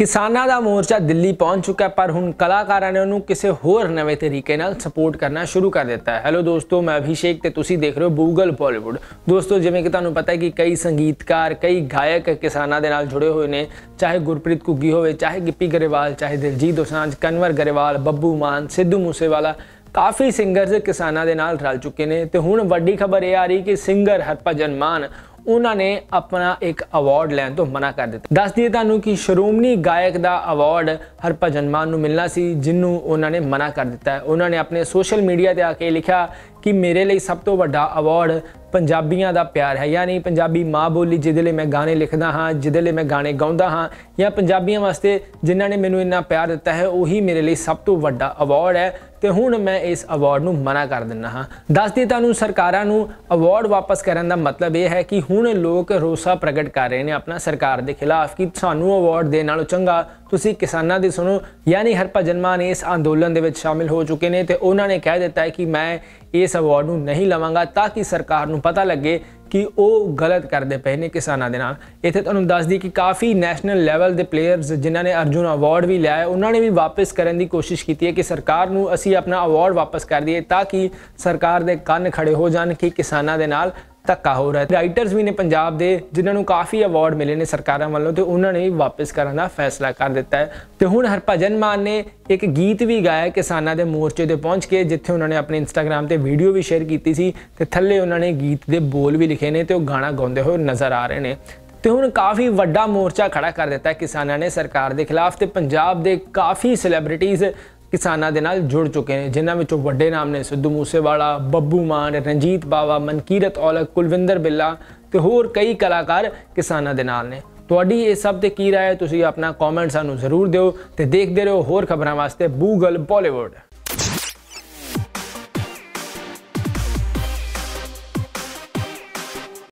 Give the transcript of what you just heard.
ਕਿਸਾਨਾਂ ਦਾ ਮੋਰਚਾ ਦਿੱਲੀ ਪਹੁੰਚ ਚੁੱਕਾ ਹੈ ਪਰ ਹੁਣ ਕਲਾਕਾਰਾਂ ਨੇ ਉਹਨੂੰ ਕਿਸੇ ਹੋਰ ਨਵੇਂ ਤਰੀਕੇ ਨਾਲ ਸਪੋਰਟ ਕਰਨਾ ਸ਼ੁਰੂ ਕਰ ਦਿੱਤਾ ਹੈ ਹੈਲੋ ਦੋਸਤੋ ਮੈਂ ਅਭਿਸ਼ੇਕ ਤੇ ਤੁਸੀਂ ਦੇਖ ਰਹੇ ਹੋ ਬੂਗਲ ਬਾਲੀਵੁੱਡ ਦੋਸਤੋ ਜਿਵੇਂ ਕਿ ਤੁਹਾਨੂੰ ਪਤਾ ਹੈ ਕਿ ਕਈ ਸੰਗੀਤਕਾਰ ਕਈ ਗਾਇਕ ਕਿਸਾਨਾਂ ਦੇ ਨਾਲ ਜੁੜੇ ਹੋਏ ਨੇ ਚਾਹੇ ਗੁਰਪ੍ਰੀਤ ਕੁੱਗੀ ਹੋਵੇ ਚਾਹੇ ਗਿੱਪੀ ਗਰੇਵਾਲ ਚਾਹੇ ਦਿਲਜੀਤ ਦੋਸਾਂਝ ਕਨਵਰ ਗਰੇਵਾਲ ਬੱਬੂ ਮਾਨ ਸਿੱਧੂ ਮੂਸੇਵਾਲਾ ਕਾਫੀ ਸਿੰਗਰਸ ਕਿਸਾਨਾਂ ਦੇ ਨਾਲ ਰਲ ਚੁੱਕੇ ਨੇ ਤੇ ਹੁਣ ਵੱਡੀ ਖਬਰ ਇਹ ਆ ਰਹੀ ਕਿ ਸਿੰਗਰ ਹਰਪਜਨ ਮਾਨ ਉਹਨਾਂ ਨੇ ਆਪਣਾ ਇੱਕ ਅਵਾਰਡ ਲੈਣ ਤੋਂ ਮਨਾ ਕਰ ਦਿੱਤਾ ਦੱਸ ਦਈਏ ਤੁਹਾਨੂੰ ਕਿ ਸ਼ਰੂਮਨੀ ਗਾਇਕ ਦਾ ਅਵਾਰਡ ਹਰਪਜਨ ਮਾਨ ਨੂੰ ਮਿਲਣਾ ਸੀ ਜਿੰਨੂੰ ਉਹਨਾਂ ਨੇ ਮਨਾ ਕਰ ਦਿੱਤਾ ਉਹਨਾਂ ਨੇ ਆਪਣੇ ਸੋਸ਼ਲ ਮੀਡੀਆ ਤੇ ਆ ਕੇ ਲਿਖਿਆ ਕਿ ਮੇਰੇ ਲਈ ਸਭ ਤੋਂ ਵੱਡਾ ਅਵਾਰਡ ਪੰਜਾਬੀਆਂ ਦਾ ਪਿਆਰ ਹੈ ਯਾਨੀ ਪੰਜਾਬੀ ਮਾਂ ਬੋਲੀ ਜਿਹਦੇ ਲਈ ਮੈਂ ਗਾਣੇ ਲਿਖਦਾ ਹਾਂ ਜਿਹਦੇ ਲਈ ਮੈਂ ਗਾਣੇ ਗਾਉਂਦਾ ਹਾਂ ਜਾਂ ਪੰਜਾਬੀਆਂ ਵਾਸਤੇ ਜਿਨ੍ਹਾਂ ਨੇ ਮੈਨੂੰ ਇੰਨਾ ਪਿਆਰ ਦਿੱਤਾ ਹੈ ਉਹੀ ਮੇਰੇ ਲਈ ਸਭ ਤੋਂ ਵੱਡਾ ਅਵਾਰਡ ਹੈ ਤੇ ਹੁਣ ਮੈਂ ਇਸ ਅਵਾਰਡ ਨੂੰ ਮਨਾ ਕਰ ਦਿੰਨਾ ਹਾਂ ਦੱਸਦੀ ਤੁਹਾਨੂੰ ਸਰਕਾਰਾਂ ਨੂੰ ਅਵਾਰਡ ਵਾਪਸ ਕਰਨ ਦਾ ਮਤਲਬ ਇਹ ਹੈ ਕਿ ਹੁਣ ਲੋਕ ਰੋਸਾ ਪ੍ਰਗਟ ਕਰ ਰਹੇ ਨੇ ਆਪਣਾ ਸਰਕਾਰ ਦੇ ਖਿਲਾਫ ਕਿ ਸਾਨੂੰ ਅਵਾਰਡ ਦੇਣ ਨਾਲੋਂ ਚੰਗਾ ਤੁਸੀਂ ਕਿਸਾਨਾਂ ਦੀ ਸੁਣੋ ਯਾਨੀ ਹਰਭਜਨ ਮਾਨ ਇਸ ਅੰਦੋਲਨ ਦੇ ਵਿੱਚ ਸ਼ਾਮਿਲ ਹੋ ਚੁੱਕੇ ਨੇ ਤੇ ਉਹਨਾਂ ਨੇ ਕਹਿ ਦਿੱਤਾ ਹੈ ਕਿ ਮੈਂ ਇਸ ਅਵਾਰਡ ਨੂੰ ਨਹੀਂ ਲਵਾਂਗਾ ਤਾਂ ਕਿ ਸਰਕਾਰ ਨੂੰ ਪਤਾ ਲੱਗੇ ਕਿ ਉਹ ਗਲਤ ਕਰਦੇ ਪਏ ਨੇ ਕਿਸਾਨਾਂ ਦੇ ਨਾਲ ਇੱਥੇ ਤੁਹਾਨੂੰ ਦੱਸ ਦਈ ਕਿ ਕਾਫੀ ਨੈਸ਼ਨਲ ਲੈਵਲ ਦੇ ਪਲੇਅਰਸ ਜਿਨ੍ਹਾਂ ਨੇ ਅਰਜੁਨ ਅਵਾਰਡ ਵੀ ਲਿਆ ਉਹਨਾਂ ਨੇ ਵੀ ਵਾਪਸ ਕਰਨ ਦੀ ਕੋਸ਼ਿਸ਼ ਕੀਤੀ ਹੈ ਕਿ ਸਰਕਾਰ ਨੂੰ ਅਸੀਂ ਆਪਣਾ ਅਵਾਰਡ ਵਾਪਸ ਕਰ ਦਈਏ ਤਾਂ ਕਿ ਸਰਕਾਰ ਦੇ ਕੰਨ ਖੜੇ ਹੋ ਜਾਣ ਕਿ ਕਿਸਾਨਾਂ ਦੇ ਨਾਲ ਧੱਕਾ ਹੋ ਰਿਹਾ ਹੈ ਰਾਈਟਰਸ ਵੀ ਨੇ ਪੰਜਾਬ ਦੇ ਜਿਨ੍ਹਾਂ ਨੂੰ ਕਾਫੀ ਅਵਾਰਡ ਮਿਲੇ ਨੇ ਸਰਕਾਰਾਂ ਵੱਲੋਂ ਤੇ ਉਹਨਾਂ ਨੇ ਵਾਪਸ ਕਰਨ ਦਾ ਫੈਸਲਾ ਕਰ ਦਿੱਤਾ ਹੈ ਤੇ ਹੁਣ ਹਰਭਜਨ ਮਾਨ ਨੇ ਇੱਕ ਗੀਤ ਵੀ ਗਾਇਆ ਕਿਸਾਨਾਂ ਦੇ ਮੋਰਚੇ ਤੇ ਪਹੁੰਚ ਕੇ ਜਿੱਥੇ ਉਹਨਾਂ ਨੇ ਆਪਣੇ ਇੰਸਟਾਗ੍ਰam ਤੇ ਵੀਡੀਓ ਵੀ ਸ਼ੇਅਰ ਕੀਤੀ ਸੀ ਤੇ ਥੱਲੇ ਉਹਨਾਂ ਨੇ ਗੀਤ ਦੇ ਬੋਲ ਵੀ ਲਿਖੇ ਨੇ ਤੇ ਉਹ ਗਾਣਾ ਗਾਉਂਦੇ ਹੋਏ ਨਜ਼ਰ ਆ ਰਹੇ ਨੇ ਤੇ ਹੁਣ ਕਾਫੀ ਵੱਡਾ ਮੋਰਚਾ ਖੜਾ ਕਰ ਦਿੱਤਾ ਹੈ ਕਿਸਾਨਾਂ ਨੇ ਸਰਕਾਰ ਦੇ ਖਿਲਾਫ ਤੇ ਪੰਜਾਬ ਦੇ ਕਾਫੀ ਸੈਲੀਬ੍ਰਿਟੀਜ਼ ਕਿਸਾਨਾਂ ਦੇ ਨਾਲ ਜੁੜ ਚੁੱਕੇ ਨੇ ਜਿਨ੍ਹਾਂ ਵਿੱਚੋਂ ਵੱਡੇ ਨਾਮ ਨੇ ਸਿੱਧੂ ਮੂਸੇਵਾਲਾ ਬੱਬੂ ਮਾਨ ਰਣਜੀਤ ਬਾਵਾ ਮਨਕੀਰਤ ਔਲਕ ਕੁਲਵਿੰਦਰ ਬਿੱਲਾ ਤੇ ਹੋਰ ਕਈ ਕਲਾਕਾਰ ਕਿਸਾਨਾਂ ਦੇ ਨਾਲ ਨੇ ਤੁਹਾਡੀ ਇਹ ਸਭ ਤੇ ਕੀ ਰਾਏ ਤੁਸੀਂ ਆਪਣਾ ਕਮੈਂਟ ਸਾਨੂੰ ਜ਼ਰੂਰ ਦਿਓ ਤੇ ਦੇਖਦੇ ਰਹੋ ਹੋਰ ਖਬਰਾਂ ਵਾਸਤੇ ਗੂਗਲ ਬਾਲੀਵੁੱਡ